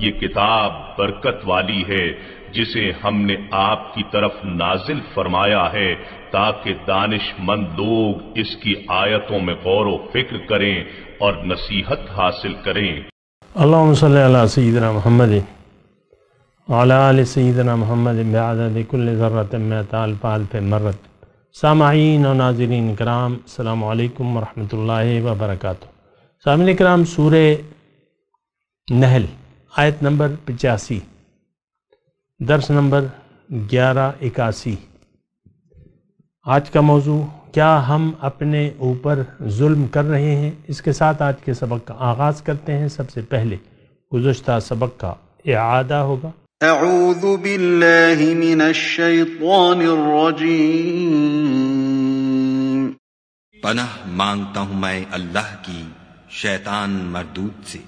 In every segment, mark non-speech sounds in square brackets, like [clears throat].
ये किताब बरकत वाली है जिसे हमने आपकी तरफ नाजिल फरमाया है ताकि दानिशमंद लोग इसकी आयतों में गौर व फिक्र करें और नसीहत हासिल करें अल्लाह सईदना महमद सईदना महमद मरत सामाइन और नाजरीन कराम अल्लाम वरहमल वर्क सामिन कराम सूर नहल आयत नंबर पचासी दर्स नंबर ग्यारह इक्यासी आज का मौजू क्या हम अपने ऊपर जुल्म कर रहे हैं इसके साथ आज के सबक का आगाज़ करते हैं सबसे पहले गुजशत सबक का इआदा होगा أعوذ بالله من الشيطان الرجيم पनाह मांगता हूँ मैं अल्लाह की शैतान मरदूत से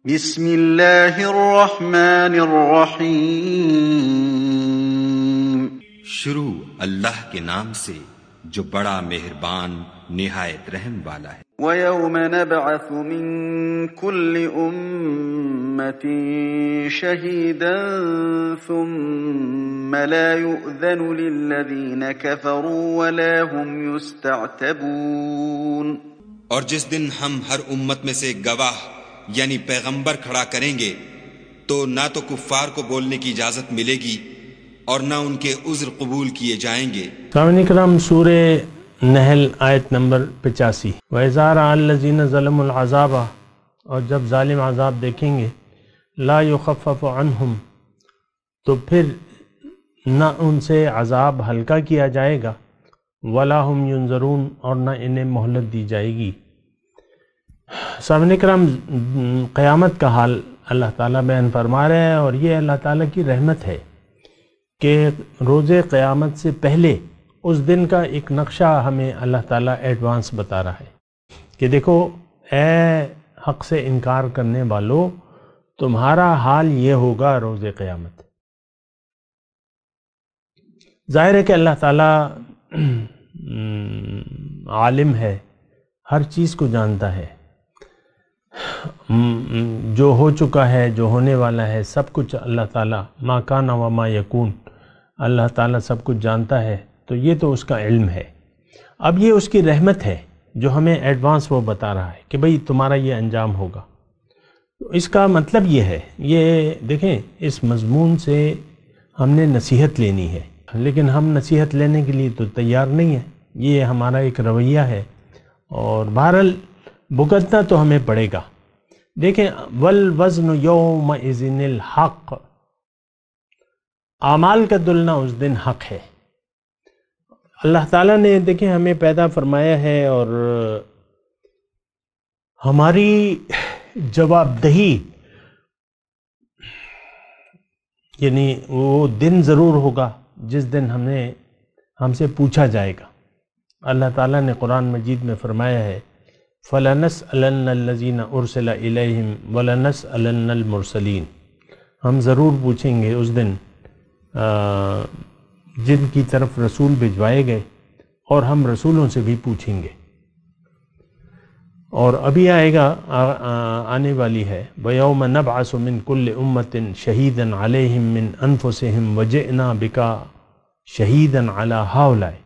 بسم الله الرحمن الرحيم शुरू अल्लाह के नाम से जो बड़ा मेहरबान निहायत रहम वाला है ويوم نبعث من كل أمة شهيدا ثم لا يؤذن للذين كفروا ولا هم يستعتبون और जिस दिन हम हर उम्मत में से गवाह यानी पैगंबर खड़ा करेंगे तो ना तो कुफ्फार को बोलने की इजाज़त मिलेगी और ना उनके उज्र कबूल किए जाएंगे कराम सूर नहल आयत नंबर पचासी वज़ार आलजीन ज़लमज़ाबा और जब ालिम आज़ाब देखेंगे ला युखफ़ अनहम तो फिर ना उनसे अजाब हल्का किया जाएगा वला हम युनजरून और ना इन्हें मोहलत दी जाएगी सामने कराम क़यामत का हाल अल्लाह ताला बयान फरमा रहे हैं और ये अल्लाह ताला की रहमत है कि रोज़ क़यामत से पहले उस दिन का एक नक्शा हमें अल्लाह ताला एडवांस बता रहा है कि देखो ए हक से इनकार करने वालों तुम्हारा हाल ये होगा रोज़ क़यामत ज़ाहिर है कि अल्लाह ताला आलिम है हर चीज़ को जानता है हम्म, जो हो चुका है जो होने वाला है सब कुछ अल्लाह ताला माँ का व माँ यकून अल्लाह ताला सब कुछ जानता है तो ये तो उसका इल्म है अब ये उसकी रहमत है जो हमें एडवांस वो बता रहा है कि भाई तुम्हारा ये अंजाम होगा तो इसका मतलब ये है ये देखें इस मजमून से हमने नसीहत लेनी है लेकिन हम नसीहत लेने के लिए तो तैयार नहीं है ये हमारा एक रवैया है और बहरहाल भुगतना तो हमें पड़ेगा देखें वल वजन योम इज़िनिल हक़ आमाल का दुलना उस दिन हक है अल्लाह ताला ने देखें हमें पैदा फरमाया है और हमारी जवाबदही यानी वो दिन ज़रूर होगा जिस दिन हमने हमसे पूछा जाएगा अल्लाह ताला ने कुरान मजीद में फ़रमाया है फलानस अलनजीना उर्सलाम वलानस अलमरसलिन हम ज़रूर पूछेंगे उस दिन जिनकी तरफ रसूल भिजवाए गए और हम रसूलों से भी पूछेंगे और अभी आएगा आ, आ, आने वाली है नब आसमिन कुल्ल उम्मतिन शहीदन आलिम मिन वज ना बिका शहीदन आला हाउलाए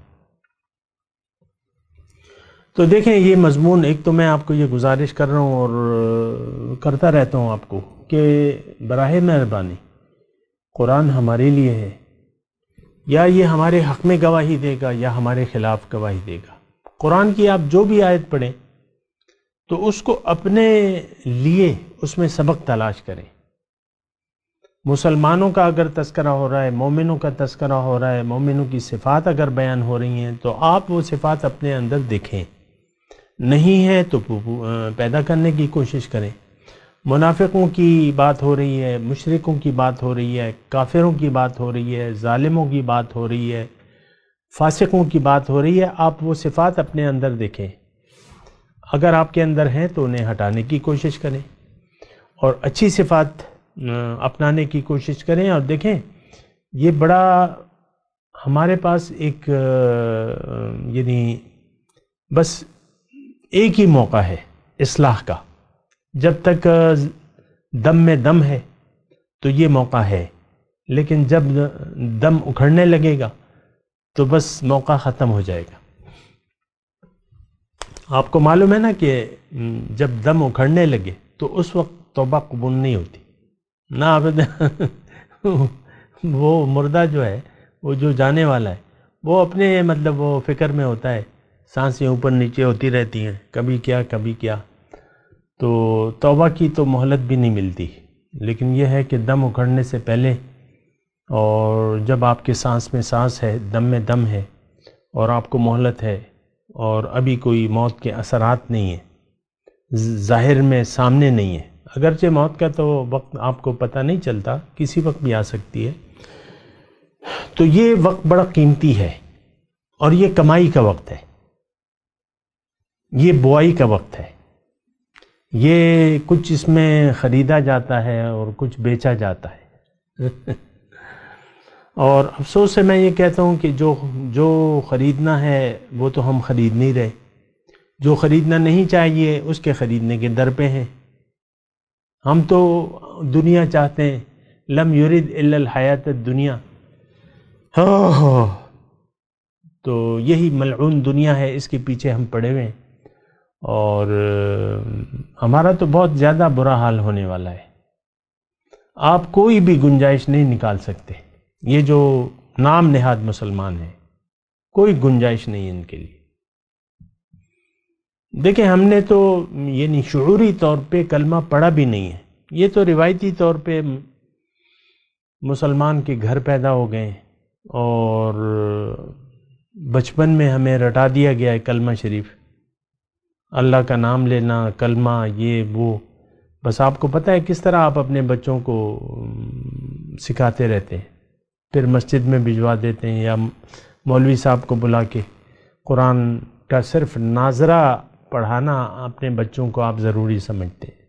तो देखें ये मजमून एक तो मैं आपको ये गुजारिश कर रहा हूँ और करता रहता हूँ आपको कि बर मेहरबानी कुरान हमारे लिए है या ये हमारे हक में गवाही देगा या हमारे ख़िलाफ़ गवाही देगा कुरान की आप जो भी आयत पढ़ें तो उसको अपने लिए उसमें सबक तलाश करें मुसलमानों का अगर तस्करा हो रहा है मोमिनों का तस्करा हो रहा है मोमिनों की सिफात अगर बयान हो रही हैं तो आप वो सिफात अपने अंदर देखें नहीं है तो पैदा करने की कोशिश करें मुनाफिकों की बात हो रही है मुशरकों की बात हो रही है काफिरों की बात हो रही है ालिमों की बात हो रही है फासिकों की बात हो रही है आप वो सिफात अपने अंदर देखें अगर आपके अंदर हैं तो उन्हें हटाने की कोशिश करें और अच्छी सिफात अपनाने की कोशिश करें और देखें ये बड़ा हमारे पास एक यानी बस एक ही मौका है इसलाह का जब तक दम में दम है तो ये मौका है लेकिन जब दम उखड़ने लगेगा तो बस मौका ख़त्म हो जाएगा आपको मालूम है ना कि जब दम उखड़ने लगे तो उस वक्त तोबा कबूल नहीं होती ना आप [laughs] वो मुर्दा जो है वो जो जाने वाला है वो अपने मतलब वो फिक्र में होता है सांसें ऊपर नीचे होती रहती हैं कभी क्या कभी क्या तो तौबा की तो मोहलत भी नहीं मिलती लेकिन यह है कि दम उखड़ने से पहले और जब आपके सांस में सांस है दम में दम है और आपको मोहलत है और अभी कोई मौत के असरात नहीं है ज़ाहिर में सामने नहीं है अगरचे मौत का तो वक्त आपको पता नहीं चलता किसी वक्त भी आ सकती है तो ये वक्त बड़ा कीमती है और ये कमाई का वक्त है ये बुआई का वक्त है ये कुछ इसमें ख़रीदा जाता है और कुछ बेचा जाता है [laughs] और अफसोस से मैं ये कहता हूँ कि जो जो ख़रीदना है वो तो हम ख़रीद नहीं रहे जो ख़रीदना नहीं चाहिए उसके ख़रीदने के दर पे हैं हम तो दुनिया चाहते हैं लम युरिद हयात दुनिया हो हाँ, हाँ। तो यही मलून दुनिया है इसके पीछे हम पड़े हुए हैं और हमारा तो बहुत ज़्यादा बुरा हाल होने वाला है आप कोई भी गुंजाइश नहीं निकाल सकते ये जो नाम नेहाद मुसलमान है कोई गुंजाइश नहीं इनके लिए देखें हमने तो यानी शुरूरी तौर पे कलमा पढ़ा भी नहीं है ये तो रिवायती तौर पे मुसलमान के घर पैदा हो गए और बचपन में हमें रटा दिया गया है कलमा शरीफ अल्लाह का नाम लेना कलमा ये वो बस आपको पता है किस तरह आप अपने बच्चों को सिखाते रहते हैं फिर मस्जिद में भिजवा देते हैं या मौलवी साहब को बुला के कुरान का सिर्फ नाजरा पढ़ाना अपने बच्चों को आप ज़रूरी समझते हैं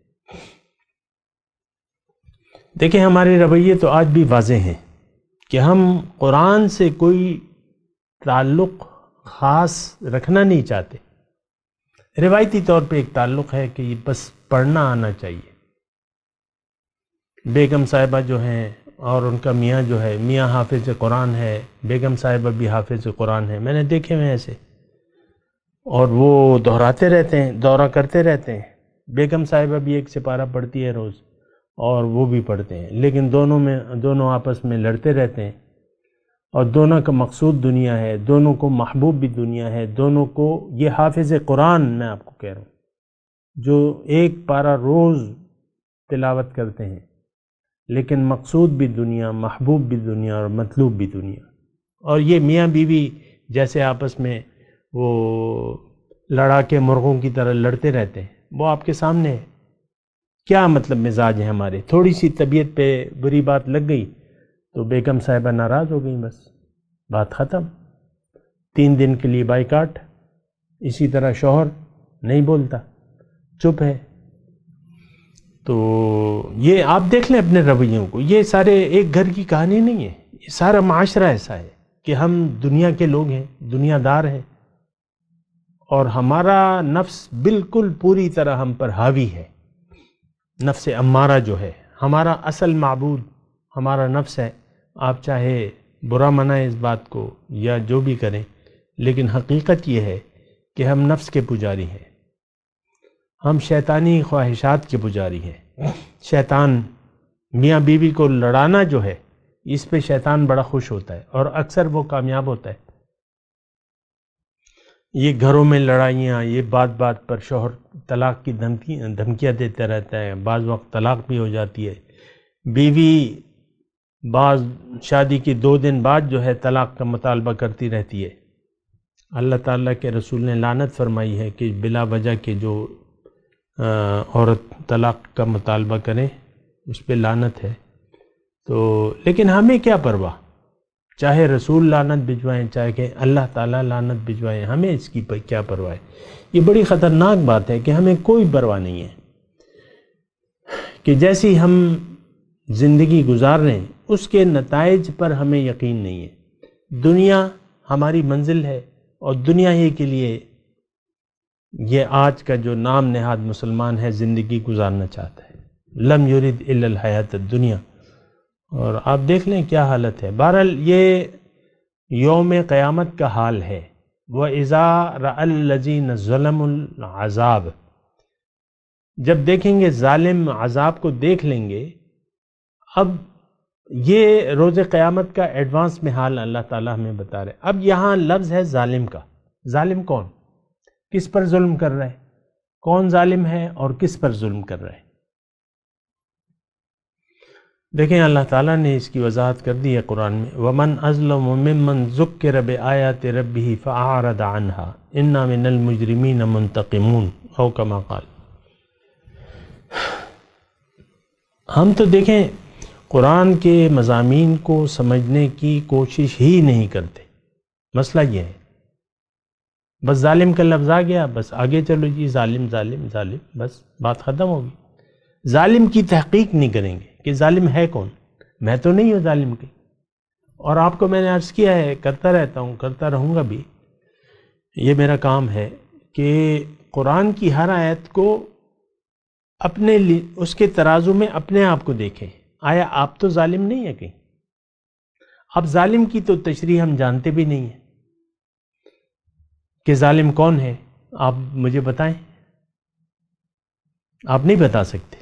देखें हमारे रवैये तो आज भी वाजे हैं कि हम कुरान से कोई ताल्लुक़ ख़ास रखना नहीं चाहते रिवायती तौर पे एक ताल्लुक़ है कि बस पढ़ना आना चाहिए बेगम साहिबा जो हैं और उनका मियाँ जो है मियाँ हाफिज़ कुरान है बेगम साहिबा भी हाफिज़ कुरान है मैंने देखे हुए ऐसे और वो दोहराते रहते हैं दौरा करते रहते हैं बेगम साहिबा भी एक सिपारा पढ़ती है रोज़ और वो भी पढ़ते हैं लेकिन दोनों में दोनों आपस में लड़ते रहते हैं और दोनों का मकसूद दुनिया है दोनों को महबूब भी दुनिया है दोनों को ये हाफिज़ कुरान मैं आपको कह रहा हूँ जो एक पारा रोज़ तिलावत करते हैं लेकिन मकसूद भी दुनिया महबूब भी दुनिया और मतलूब भी दुनिया और ये मियाँ बीवी जैसे आपस में वो लड़ा के मुर्गों की तरह लड़ते रहते हैं वो आपके सामने है क्या मतलब मिजाज है हमारे थोड़ी सी तबीयत पे बुरी बात लग गई तो बेगम साहिबा नाराज़ हो गई बस बात ख़त्म तीन दिन के लिए बाइकाट इसी तरह शोहर नहीं बोलता चुप है तो ये आप देख लें अपने रवैयों को ये सारे एक घर की कहानी नहीं है ये सारा माशरा ऐसा है कि हम दुनिया के लोग हैं दुनियादार हैं और हमारा नफ्स बिल्कुल पूरी तरह हम पर हावी है नफ्स अम्मारा जो है हमारा असल मबूद हमारा नफ्स है आप चाहे बुरा मनाएं इस बात को या जो भी करें लेकिन हकीकत यह है कि हम नफ्स के पुजारी हैं हम शैतानी ख्वाहिशात के पुजारी हैं शैतान मियाँ बीवी को लड़ाना जो है इस पे शैतान बड़ा खुश होता है और अक्सर वो कामयाब होता है ये घरों में लड़ाइयाँ ये बात बात पर शोहर तलाक की धमकी धमकियाँ देते रहता है बाज़ वक्त तलाक भी हो जाती है बीवी बाज शादी के दो दिन बाद जो है तलाक़ का मुतालबा करती रहती है अल्लाह ताला के रसूल ने लानत फरमाई है कि बिला वजह के जो औरत तलाक़ का मुतालबा करें उस पर लानत है तो लेकिन हमें क्या परवाह चाहे रसूल लानत भिजवाएं चाहे कि अल्लाह ताला लानत भिजवाएं हमें इसकी पर क्या परवाह है ये बड़ी ख़तरनाक बात है कि हमें कोई परवाह नहीं है कि जैसी हम ज़िंदगी गुजार रहे हैं उसके नतज पर हमें यकीन नहीं है दुनिया हमारी मंजिल है और दुनिया ही के लिए यह आज का जो नाम नहाद मुसलमान है ज़िंदगी गुजारना चाहता है लम युरद हयात दुनिया और आप देख लें क्या हालत है बहरहाल ये योम क़यामत का हाल है व इज़ा रजीन जब देखेंगे ालिम अज़ाब को देख लेंगे अब ये रोज़ क़यामत का एडवांस में हाल अल्लाह ताला हमें बता रहे अब यहाँ लफ्ज़ है ालिम का ालिम कौन किस पर जुल्म कर रहा है कौन ालिम है और किस पर जुल्म कर रहा है देखें अल्लाह ताला ने इसकी वजाहत कर दी है कुरान में वमन अजलमन ज़ुक के रब आयात रब ही फ़ारद अनहा इन्ना न मुंतकमून हो कमा हम तो देखें कुरान के मजामीन को समझने की कोशिश ही नहीं करते मसला यह है बस ालिम का लफ्ज़ आ गया बस आगे चलो जी ालिम ालिम ालिम बस बात ख़त्म होगी ालिम की तहकीक नहीं करेंगे कि ालिम है कौन मैं तो नहीं हूँ ालिम की और आपको मैंने अर्ज़ किया है करता रहता हूँ करता रहूँगा भी ये मेरा काम है कि कुरान की हर आयत को अपने उसके तराजू में अपने आप को देखें आया आप तो जालिम नहीं है कहीं अब जालिम की तो तशरी हम जानते भी नहीं हैं कि जालिम कौन है आप मुझे बताएं आप नहीं बता सकते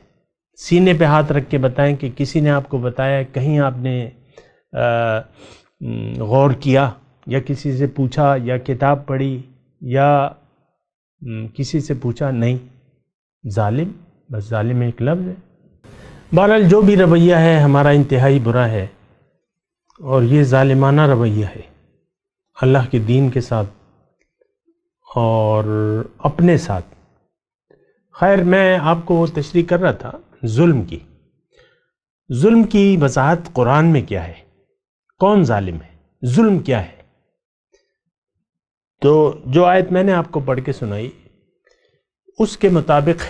सीने पे हाथ रख के बताएं कि किसी ने आपको बताया कहीं आपने गौर किया या किसी से पूछा या किताब पढ़ी या किसी से पूछा नहीं जालिम बस जालिम एक लफ्ज़ है बहरहाल जो भी रवैया है हमारा इंतहाई बुरा है और ये ालिमाना रवैया है अल्लाह के दीन के साथ और अपने साथ खैर मैं आपको तशरी कर रहा था जुल्म की जुल्म की वजाहत कुरान में क्या है कौन ालिम है जुल्म क्या है तो जो आयत मैंने आपको पढ़ के सुनाई उसके मुताबिक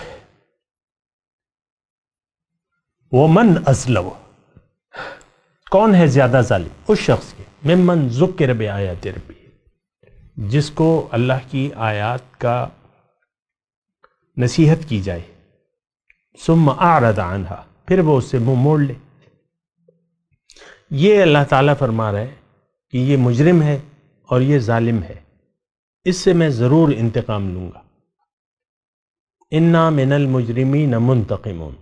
वो मन असलम कौन है ज़्यादा जालिम उस शख्स के ममन जुक्र रब आया रबी जिसको अल्लाह की आयात का नसीहत की जाए सुम आरद आनहा फिर वो उससे मुंह मोड़ ले ये अल्लाह ताला फरमा रहा है कि ये मुजरिम है और ये जालिम है इससे मैं ज़रूर इंतकाम लूंगा इन्ना मिनल मुजरिमी न मुंतकमून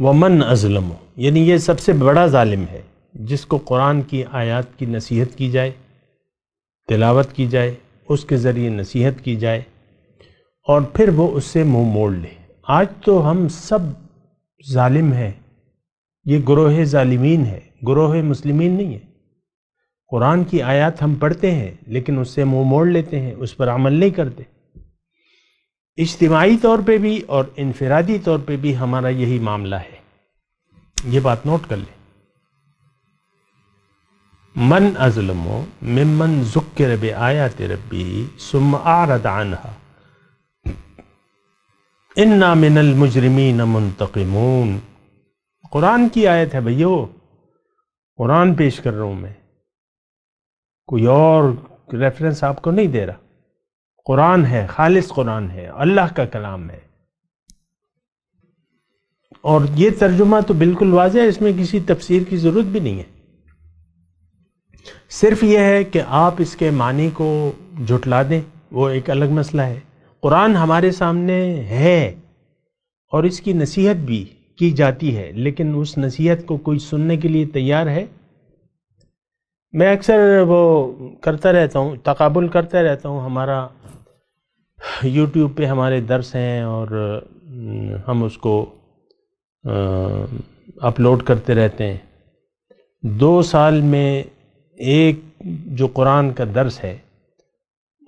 वमन अजलम यानी ये सबसे बड़ा ालिम है जिसको कुरान की आयत की नसीहत की जाए तिलावत की जाए उसके ज़रिए नसीहत की जाए और फिर वो उससे मुंह मोड़ ले आज तो हम सब ालिम हैं ये ग्रोह ालिमीन है ग्रोह मुसलमिन नहीं है कुरान की आयत हम पढ़ते हैं लेकिन उससे मुंह मोड़ लेते हैं उस पर अमल नहीं करते इज्तमाही तौर पे भी और इनफरादी तौर पे भी हमारा यही मामला है ये बात नोट कर ले मन अजलमो मिमन के रब ते रबी सुम आरदानहा इन मिनल मुजरमी न मुंतकमून कुरान की आयत है भैयो कुरान पेश कर रहा हूं मैं कोई और रेफरेंस आपको नहीं दे रहा कुरान है खालिस कुरान है अल्लाह का कलाम है और ये तर्जुमा तो बिल्कुल वाज है इसमें किसी तफसीर की ज़रूरत भी नहीं है सिर्फ यह है कि आप इसके मानी को जुटला दें वो एक अलग मसला है कुरान हमारे सामने है और इसकी नसीहत भी की जाती है लेकिन उस नसीहत को कोई सुनने के लिए तैयार है मैं अक्सर वो करता रहता हूँ तकबुल करता रहता हूँ हमारा यूट्यूब पे हमारे दर्स हैं और हम उसको अपलोड करते रहते हैं दो साल में एक जो कुरान का दर्स है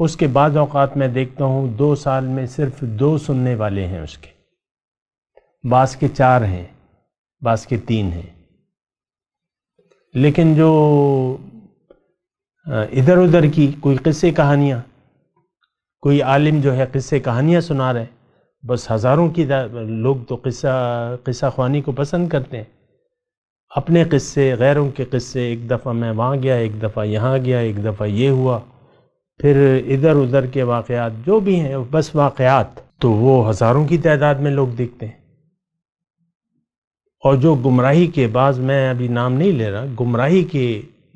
उसके बाद अवकात मैं देखता हूँ दो साल में सिर्फ दो सुनने वाले हैं उसके बास के चार हैं बास के तीन हैं लेकिन जो इधर उधर की कोई किस्से कहानियाँ कोई आलिम जो है किस्से कहानियाँ सुना रहे हैं बस हज़ारों की लोग तो किस्सा किस्सा खानी को पसंद करते हैं अपने किस्से गैरों के किस्से एक दफ़ा मैं वहाँ गया एक दफ़ा यहाँ गया एक दफ़ा ये हुआ फिर इधर उधर के वाक़ात जो भी हैं बस वाक़ात तो वो हज़ारों की तादाद में लोग देखते हैं और जो गुमराही के बाद मैं अभी नाम नहीं ले रहा गुमराही के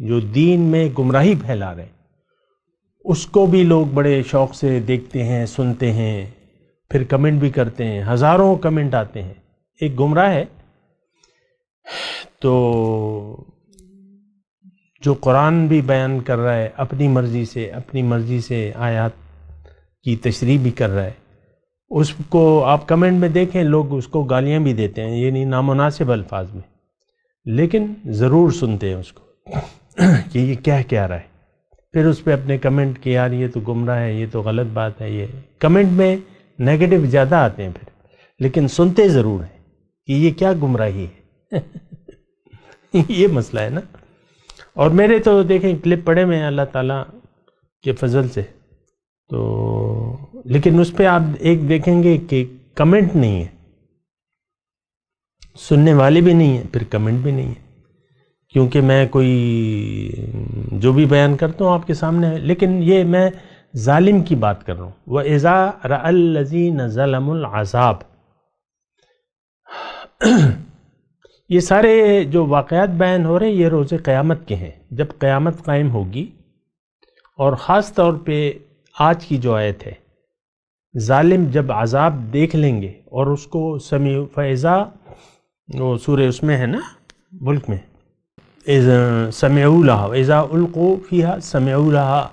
जो दीन में गुमराही फैला रहे हैं उसको भी लोग बड़े शौक़ से देखते हैं सुनते हैं फिर कमेंट भी करते हैं हज़ारों कमेंट आते हैं एक गुमराह है तो जो कुरान भी बयान कर रहा है अपनी मर्ज़ी से अपनी मर्ज़ी से आयात की तशरी भी कर रहा है उसको आप कमेंट में देखें लोग उसको गालियां भी देते हैं यानी नामनासिब अल्फाज में लेकिन ज़रूर सुनते हैं उसको [clears throat] कि ये क्या क्या रहा है फिर उस पर अपने कमेंट कि यार ये तो गुमराह है ये तो गलत बात है ये कमेंट में नेगेटिव ज़्यादा आते हैं फिर लेकिन सुनते ज़रूर हैं कि ये क्या गुमराही है [laughs] ये मसला है ना और मेरे तो देखें क्लिप पड़े हुए हैं अल्लाह ताला के फजल से तो लेकिन उस पर आप एक देखेंगे कि कमेंट नहीं है सुनने वाले भी नहीं है फिर कमेंट भी नहीं है क्योंकि मैं कोई जो भी बयान करता हूँ आपके सामने है लेकिन ये मैं ालिम की बात कर रहा हूँ वह एज़ा रज़ीन ज़लमज़ाब [clears throat] ये सारे जो वाक़ात बयान हो रहे हैं ये रोज़ क़यामत के हैं जब क़यामत कायम होगी और ख़ास तौर पर आज की जो आयत है ालिम जब आज़ाब देख लेंगे और उसको समी फ़ैज़ा वो सूर्य उसमें है ना मुल्क में समऊलहा एज़ा उल्को फ़िया समऊलहा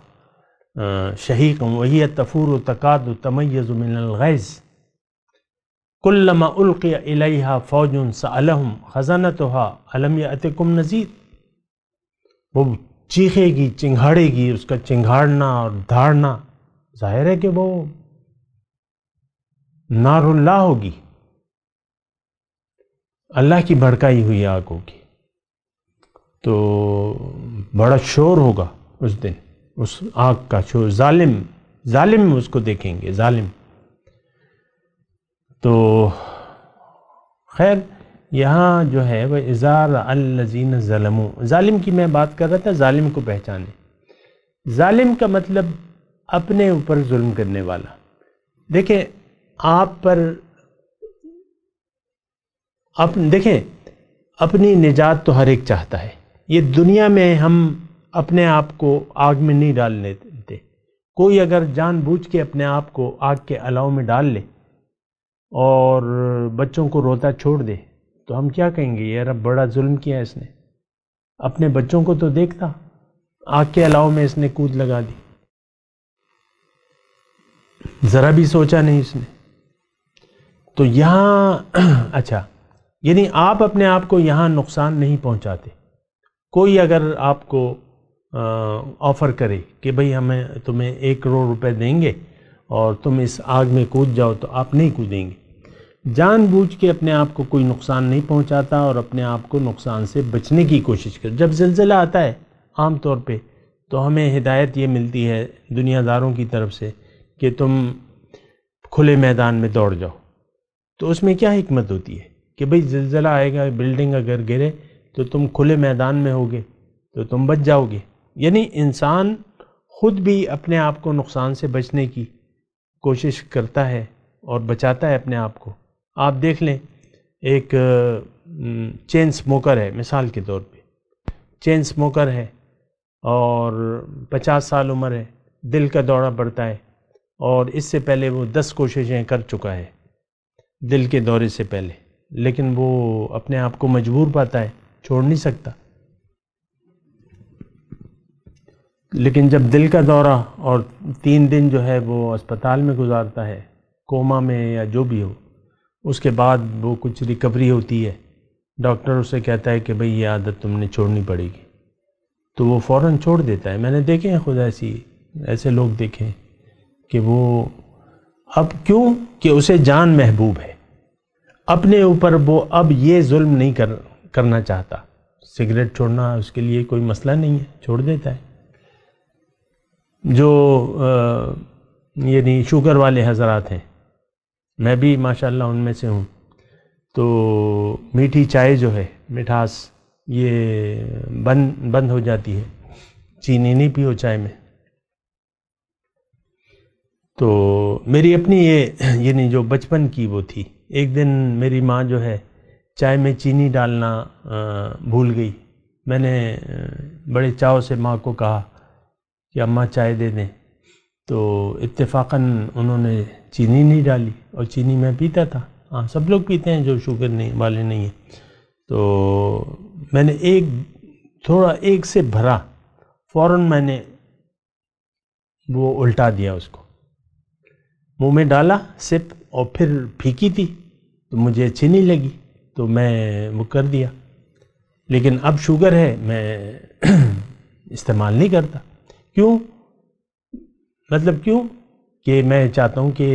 शहीक वही तफ़ूर तकाद तमैज़मिनगैज़ कुल्लमा उल्क़ इलहा फ़ौज सलहम ख़जानत अलम अतिकुम नज़ीर वो चीखेगी चिंगाड़ेगी उसका चिंगाड़ना और धाड़ना जाहिर है कि वो नारुल्ला होगी अल्लाह की भड़काई हुई आग होगी तो बड़ा शोर होगा उस दिन उस आग का शोर जालिम जालिम उसको देखेंगे जालिम तो खैर यहाँ जो है वह इज़ार अलजीन ज़लमू ालिम की मैं बात कर रहा था ालिम को पहचाने ालिम का मतलब अपने ऊपर जुल्म करने वाला देखें आप पर अप देखें अपनी निजात तो हर एक चाहता है ये दुनिया में हम अपने आप को आग में नहीं डालने देते कोई अगर जानबूझ के अपने आप को आग के अलाव में डाल ले और बच्चों को रोता छोड़ दे तो हम क्या कहेंगे यार अब बड़ा जुल्म किया इसने अपने बच्चों को तो देखता आग के अलाव में इसने कूद लगा दी ज़रा भी सोचा नहीं इसने तो यहाँ [clears throat] अच्छा यानी आप अपने आप को यहाँ नुकसान नहीं पहुँचाते कोई अगर आपको ऑफ़र करे कि भाई हमें तुम्हें एक करोड़ रुपए देंगे और तुम इस आग में कूद जाओ तो आप नहीं कूदेंगे जानबूझ के अपने आप को कोई नुकसान नहीं पहुंचाता और अपने आप को नुकसान से बचने की कोशिश कर जब जल्जिला आता है आम तौर पे तो हमें हिदायत ये मिलती है दुनियादारों की तरफ से कि तुम खुले मैदान में दौड़ जाओ तो उसमें क्या हमत होती है कि भाई जलजिला आएगा बिल्डिंग अगर गिरे तो तुम खुले मैदान में होगे तो तुम बच जाओगे यानी इंसान खुद भी अपने आप को नुकसान से बचने की कोशिश करता है और बचाता है अपने आप को आप देख लें एक चेन स्मोकर है मिसाल के तौर पे चेन स्मोकर है और 50 साल उम्र है दिल का दौरा पड़ता है और इससे पहले वो 10 कोशिशें कर चुका है दिल के दौरे से पहले लेकिन वो अपने आप को मजबूर पाता है छोड़ नहीं सकता लेकिन जब दिल का दौरा और तीन दिन जो है वो अस्पताल में गुजारता है कोमा में या जो भी हो उसके बाद वो कुछ रिकवरी होती है डॉक्टर उसे कहता है कि भाई ये आदत तुमने छोड़नी पड़ेगी तो वो फ़ौर छोड़ देता है मैंने देखे हैं खुद ऐसी ऐसे लोग देखे कि वो अब क्यों कि उसे जान महबूब है अपने ऊपर वो अब ये जुल्म नहीं कर करना चाहता सिगरेट छोड़ना उसके लिए कोई मसला नहीं है छोड़ देता है जो यानी शुगर वाले हजरात हैं मैं भी माशाल्लाह उनमें से हूँ तो मीठी चाय जो है मिठास ये बंद बंद हो जाती है चीनी नहीं पियो चाय में तो मेरी अपनी ये यानी जो बचपन की वो थी एक दिन मेरी माँ जो है चाय में चीनी डालना भूल गई मैंने बड़े चाव से माँ को कहा कि अम्मा चाय दे दें तो इत्तेफाकन उन्होंने चीनी नहीं डाली और चीनी मैं पीता था हाँ सब लोग पीते हैं जो शुगर नहीं वाले नहीं हैं तो मैंने एक थोड़ा एक से भरा फ़ौर मैंने वो उल्टा दिया उसको मुंह में डाला सिप और फिर फीकी थी तो मुझे अच्छी नहीं लगी तो मैं वो कर दिया लेकिन अब शुगर है मैं [clears throat] इस्तेमाल नहीं करता क्यों मतलब क्यों कि मैं चाहता हूँ कि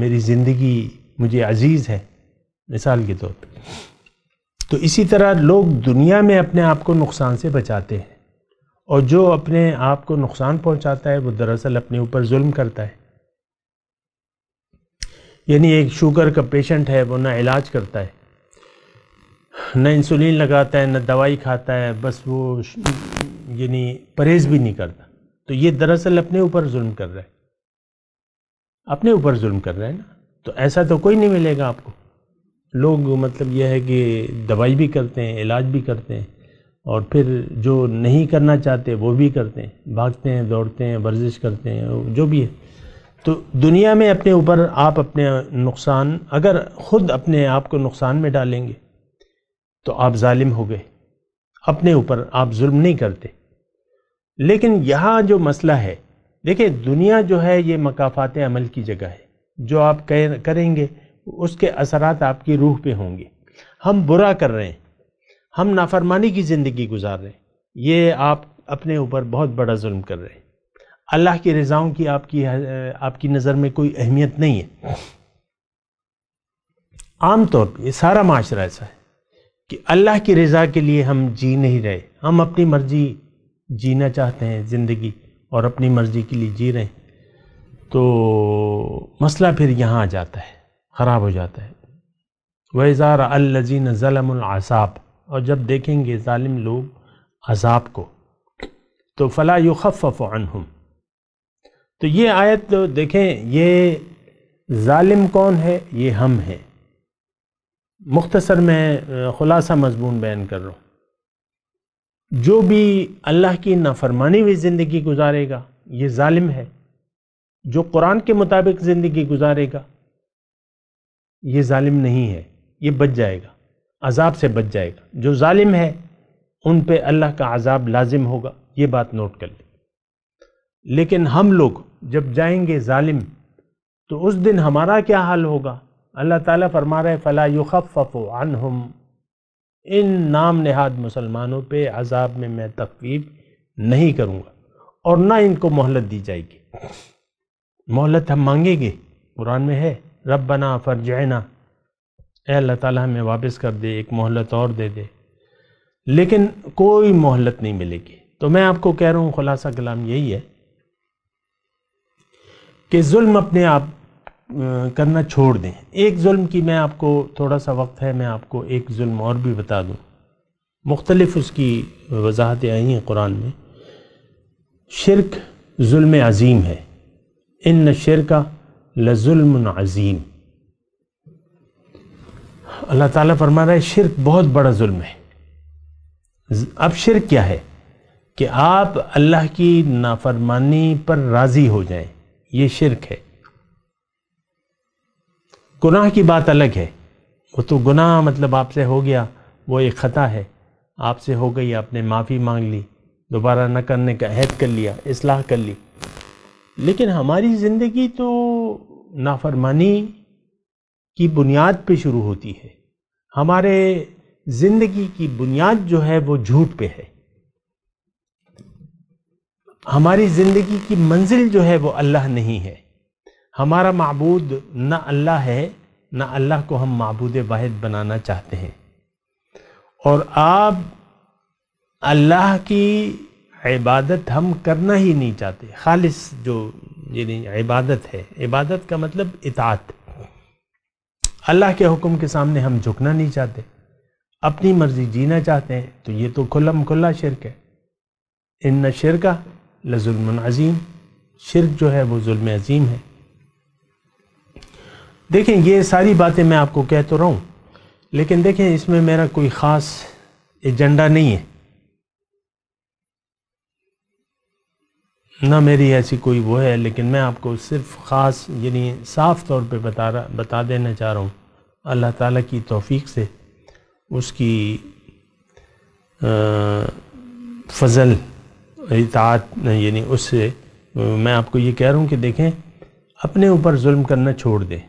मेरी ज़िंदगी मुझे अजीज़ है मिसाल के तौर पर तो इसी तरह लोग दुनिया में अपने आप को नुकसान से बचाते हैं और जो अपने आप को नुकसान पहुंचाता है वो दरअसल अपने ऊपर जुल्म करता है यानी एक शुगर का पेशेंट है वो ना इलाज करता है न इंसुलिन लगाता है न दवाई खाता है बस वो यानी परहेज़ भी नहीं करता तो ये दरअसल अपने ऊपर जुल्म कर रहा है अपने ऊपर जुल्म कर रहा है ना तो ऐसा तो कोई नहीं मिलेगा आपको लोग मतलब यह है कि दवाई भी करते हैं इलाज भी करते हैं और फिर जो नहीं करना चाहते वो भी करते हैं भागते हैं दौड़ते हैं वर्जिश करते हैं जो भी है तो दुनिया में अपने ऊपर आप अपने नुकसान अगर ख़ुद अपने आप को नुकसान में डालेंगे तो आप जालिम हो गए अपने ऊपर आप जुल्म नहीं करते लेकिन यहाँ जो मसला है देखिए दुनिया जो है ये मकाफात अमल की जगह है जो आप करेंगे उसके असरात आपकी रूह पे होंगे हम बुरा कर रहे हैं हम नाफरमानी की ज़िंदगी गुजार रहे हैं ये आप अपने ऊपर बहुत बड़ा जुल्म कर रहे हैं अल्लाह की रज़ाओं की आपकी आपकी नज़र में कोई अहमियत नहीं है आम तौर पर सारा माशरा ऐसा है कि अल्लाह की रज़ा के लिए हम जी नहीं रहे हम अपनी मर्ज़ी जीना चाहते हैं ज़िंदगी और अपनी मर्ज़ी के लिए जी रहे हैं तो मसला फिर यहाँ आ जाता है ख़राब हो जाता है वज़ार अल्लजीन ज़लमसाब और जब देखेंगे ालिम लोग अजाब को तो फ़ला युखफ़ हम तो ये आयत तो देखें ये ालिम कौन है ये हम हैं मुख्तसर में ख़ुलासा मजमून बयान कर रहा हूँ जो भी अल्लाह की नाफरमानी हुई ज़िंदगी गुजारेगा ये ालिम है जो कुरान के मुताबिक ज़िंदगी गुजारेगा ये ालिम नहीं है ये बच जाएगा अजाब से बच जाएगा जो ालिम है उन पर अल्लाह का अजाब लाजिम होगा ये बात नोट कर ले। लेकिन हम लोग जब जाएंगे ालिम तो उस दिन हमारा क्या हाल होगा अल्लाह ताला फरमा रहे फ़ला युखफ़ानहम इन नाम नहाद मुसलमानों पे अजाब में मैं तकफीफ़ नहीं करूँगा और ना इनको मोहलत दी जाएगी मोहलत हम मांगेंगे कुरान में है रब बना जैना अल्लाह ताला हमें वापस कर दे एक मोहलत और दे दे लेकिन कोई मोहलत नहीं मिलेगी तो मैं आपको कह रहा हूँ खुलासा कलाम यही है कि जुल्म अपने आप करना छोड़ दें एक जुल्म की मैं आपको थोड़ा सा वक्त है मैं आपको एक जुल्म और भी बता दूँ मुख्तलिफ उसकी वजाहतें आई हैं कुरान में शिरक जुल्म अज़ीम है इन शिरका लजुल्म अज़ीम अल्लाह ताला फरमा रहा है शिरक बहुत बड़ा जुल्म है अब शिरक क्या है कि आप अल्लाह की नाफरमानी पर राज़ी हो जाएं ये शिरक है गुनाह की बात अलग है वो तो गुनाह मतलब आपसे हो गया वो एक ख़ता है आपसे हो गई आपने माफ़ी मांग ली दोबारा न करने का अहद कर लिया इसलाह कर ली लेकिन हमारी ज़िंदगी तो नाफरमानी की बुनियाद पे शुरू होती है हमारे ज़िंदगी की बुनियाद जो है वो झूठ पे है हमारी ज़िंदगी की मंजिल जो है वो अल्लाह नहीं है हमारा मबूद ना अल्लाह है न अल्लाह को हम मबूद वाहिद बनाना चाहते हैं और आप अल्लाह की इबादत हम करना ही नहीं चाहते खालिस जो यानी इबादत है इबादत का मतलब इतात अल्लाह के हुक्म के सामने हम झुकना नहीं चाहते अपनी मर्जी जीना चाहते हैं तो ये तो खुलम खुला शिरक है इन न शिरका लजुलमन अजीम शिरक जो है वो जुल्म अजीम है देखें ये सारी बातें मैं आपको कह तो रहा हूँ लेकिन देखें इसमें मेरा कोई ख़ास एजेंडा नहीं है ना मेरी ऐसी कोई वो है लेकिन मैं आपको सिर्फ ख़ास यानी साफ़ तौर पे बता रहा बता देना चाह रहा हूँ अल्लाह ताला की तौफीक से उसकी फजल इतात यानी उससे मैं आपको ये कह रहा हूँ कि देखें अपने ऊपर जुल्म करना छोड़ दें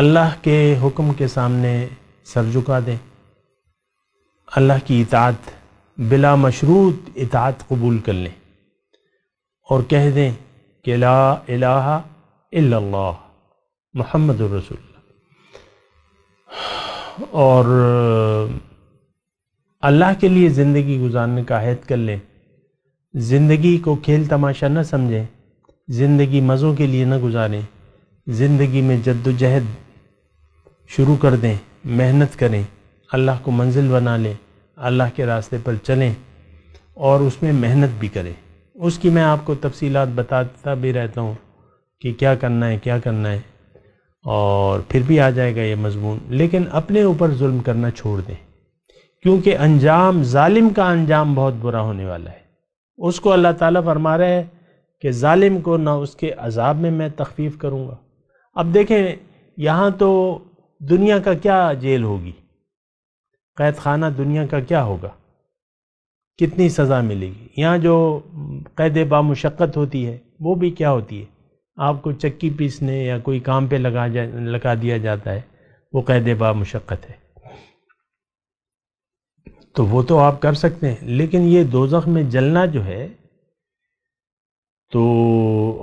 अल्लाह के हुक्म के सामने सर झुका दें अल्लाह की इतात बिला मशरूत इतात कबूल कर लें और कह दें कि ला इलाहा इल्लल्लाह मोहम्मद रसूल और अल्लाह के लिए ज़िंदगी गुजारने का अहद कर लें ज़िंदगी को खेल तमाशा न समझें ज़िंदगी मज़ों के लिए न गुजारें ज़िंदगी में जद्दोजहद शुरू कर दें मेहनत करें अल्लाह को मंजिल बना लें अल्लाह के रास्ते पर चलें और उसमें मेहनत भी करें उसकी मैं आपको तफसीलात बताता भी रहता हूँ कि क्या करना है क्या करना है और फिर भी आ जाएगा ये मजमून लेकिन अपने ऊपर जुल्म करना छोड़ दें क्योंकि अंजाम जालिम का अंजाम बहुत बुरा होने वाला है उसको अल्लाह ताला फरमा रहा है कि जालिम को ना उसके अजाब में मैं तखफीफ़ करूँगा अब देखें यहाँ तो दुनिया का क्या जेल होगी कैद खाना दुनिया का क्या होगा कितनी सज़ा मिलेगी यहाँ जो कैद बामुशक्क़त होती है वो भी क्या होती है आपको चक्की पीसने या कोई काम पे लगा जा लगा दिया जाता है वो कैद बामुशक्क़त है तो वो तो आप कर सकते हैं लेकिन ये दोजख में जलना जो है तो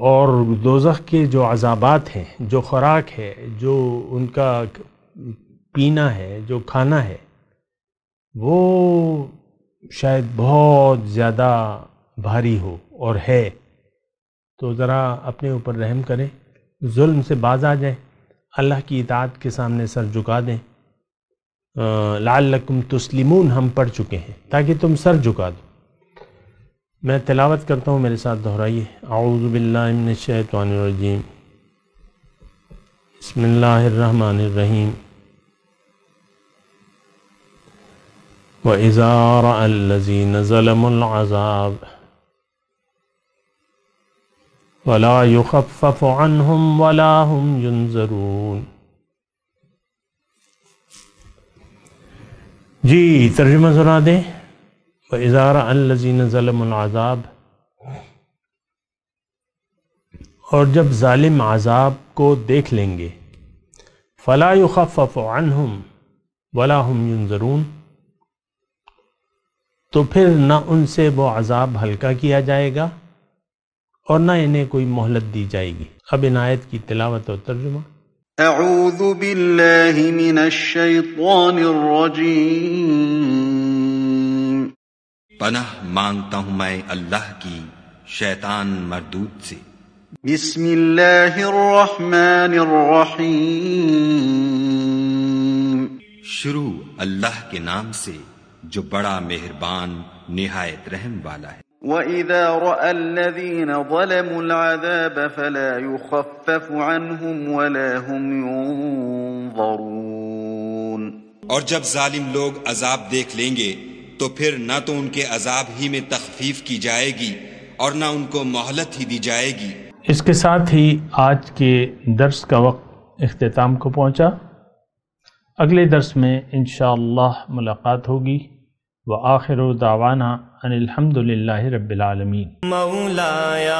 और दोजख के जो अजाबात हैं जो ख़ुराक है जो उनका पीना है जो खाना है वो शायद बहुत ज़्यादा भारी हो और है तो ज़रा अपने ऊपर रहम करें जुल्म से बाज आ जाए अल्लाह की इतात के सामने सर झुका दें लाल लकुम तस्लिमून हम पढ़ चुके हैं ताकि तुम सर झुका दो मैं तिलावत करता हूँ मेरे साथ दोहराइए आउज़बिल्लिनशैतरजीम बसमीम व इज़ार अल्लज़ीन ज़लमज़ाब वला युखफ़ जी तर्जुमा सुना दें व ज़लमज़ाब और जब ालिम आज़ाब को देख लेंगे फ़लाफ़ान हम वला हम जरून तो फिर न उनसे वो अज़ाब हल्का किया जाएगा और ना इन्हें कोई मोहलत दी जाएगी अब इनायत की तिलावत और तर्जुमा أعوذ بالله من الشيطان الرجيم पनाह मांगता हूं मैं अल्लाह की शैतान मरदूत से शुरू अल्लाह के नाम से जो बड़ा मेहरबान निहायत रहम वाला है وإذا رأى الذين ظلموا العذاب فلا يخفف عنهم ولا هم ينظرون और जब जालिम लोग अजाब देख लेंगे तो फिर ना तो उनके अजाब ही में तखफीफ की जाएगी और ना उनको मोहलत ही दी जाएगी इसके साथ ही आज के दर्स का वक्त अख्ताम को पहुँचा अगले दर्स में इन मुलाकात होगी व आखिर दावाना अनिलहमदल रबालमीन मऊलाया